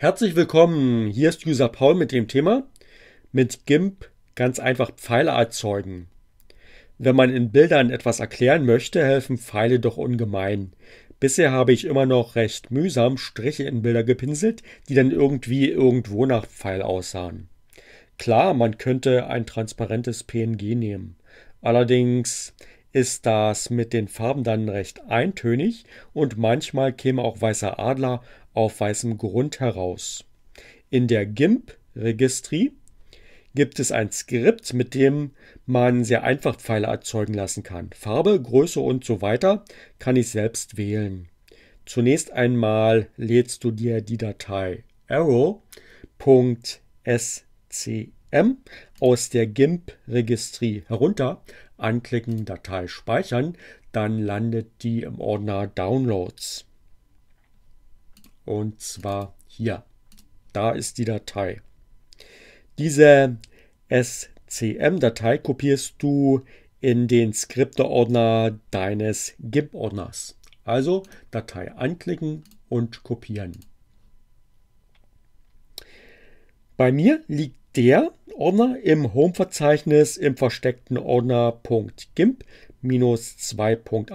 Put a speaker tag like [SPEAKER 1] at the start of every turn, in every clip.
[SPEAKER 1] Herzlich willkommen. Hier ist User Paul mit dem Thema mit GIMP ganz einfach Pfeile erzeugen. Wenn man in Bildern etwas erklären möchte, helfen Pfeile doch ungemein. Bisher habe ich immer noch recht mühsam Striche in Bilder gepinselt, die dann irgendwie irgendwo nach Pfeil aussahen. Klar, man könnte ein transparentes PNG nehmen. Allerdings ist das mit den Farben dann recht eintönig und manchmal käme auch weißer Adler auf weißem Grund heraus. In der GIMP-Registry gibt es ein Skript, mit dem man sehr einfach Pfeile erzeugen lassen kann. Farbe, Größe und so weiter kann ich selbst wählen. Zunächst einmal lädst du dir die Datei arrow.scm aus der GIMP-Registrie herunter, anklicken, Datei speichern, dann landet die im Ordner Downloads. Und zwar hier. Da ist die Datei. Diese SCM-Datei kopierst du in den Skripte-Ordner deines GIMP-Ordners. Also Datei anklicken und kopieren. Bei mir liegt der Ordner im Home-Verzeichnis im versteckten Ordner gimp 28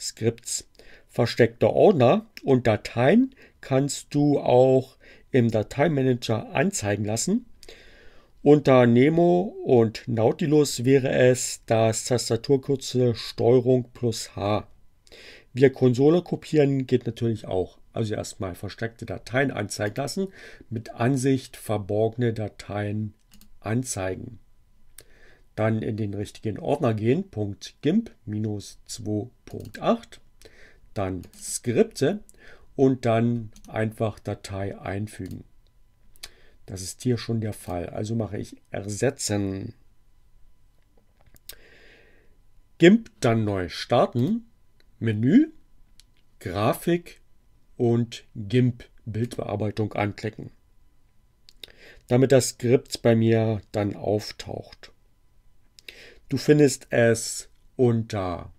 [SPEAKER 1] skripts versteckte Ordner und Dateien kannst du auch im Dateimanager anzeigen lassen. Unter Nemo und Nautilus wäre es das Tastaturkürzel STRG plus H. Wir Konsole kopieren geht natürlich auch. Also erstmal versteckte Dateien anzeigen lassen, mit Ansicht verborgene Dateien anzeigen. Dann in den richtigen Ordner gehen, .gimp-2.8 dann Skripte und dann einfach Datei einfügen. Das ist hier schon der Fall. Also mache ich ersetzen. GIMP dann neu starten, Menü, Grafik und GIMP Bildbearbeitung anklicken. Damit das Skript bei mir dann auftaucht. Du findest es unter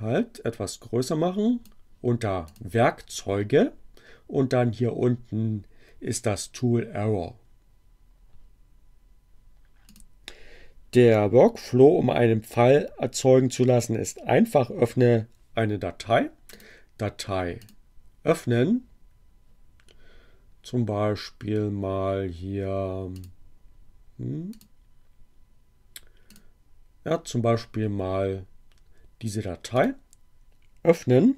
[SPEAKER 1] halt etwas größer machen, unter Werkzeuge und dann hier unten ist das Tool Error. Der Workflow, um einen Pfeil erzeugen zu lassen, ist einfach öffne eine Datei, Datei öffnen, zum Beispiel mal hier, hm, ja, zum Beispiel mal diese Datei, öffnen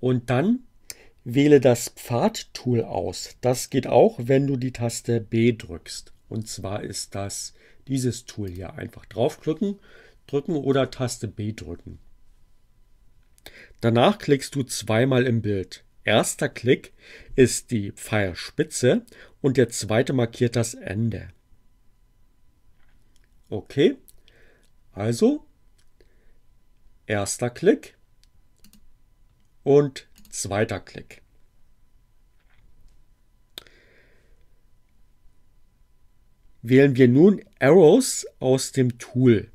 [SPEAKER 1] und dann wähle das Pfad-Tool aus. Das geht auch, wenn du die Taste B drückst. Und zwar ist das dieses Tool hier. Einfach draufklicken, drücken oder Taste B drücken. Danach klickst du zweimal im Bild. Erster Klick ist die Pfeilspitze und der zweite markiert das Ende. Okay, also erster Klick und zweiter Klick. Wählen wir nun Arrows aus dem Tool.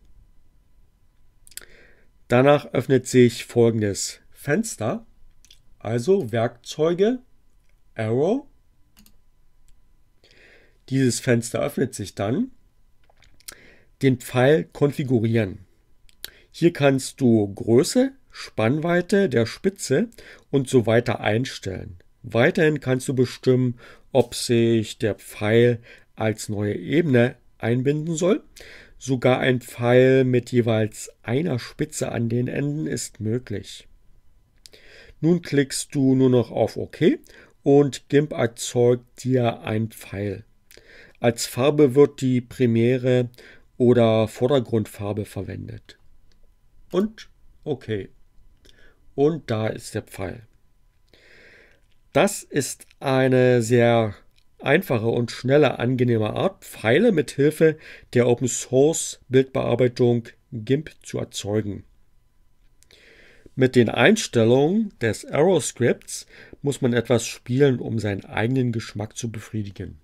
[SPEAKER 1] Danach öffnet sich folgendes Fenster, also Werkzeuge, Arrow. Dieses Fenster öffnet sich dann. Den Pfeil konfigurieren. Hier kannst du Größe, Spannweite der Spitze und so weiter einstellen. Weiterhin kannst du bestimmen, ob sich der Pfeil als neue Ebene einbinden soll. Sogar ein Pfeil mit jeweils einer Spitze an den Enden ist möglich. Nun klickst du nur noch auf OK und GIMP erzeugt dir ein Pfeil. Als Farbe wird die Premiere oder Vordergrundfarbe verwendet und OK. Und da ist der Pfeil. Das ist eine sehr einfache und schnelle, angenehme Art, Pfeile mit Hilfe der Open Source Bildbearbeitung GIMP zu erzeugen. Mit den Einstellungen des Arrow Scripts muss man etwas spielen, um seinen eigenen Geschmack zu befriedigen.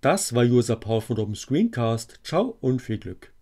[SPEAKER 1] Das war User Paul von Open Screencast. Ciao und viel Glück.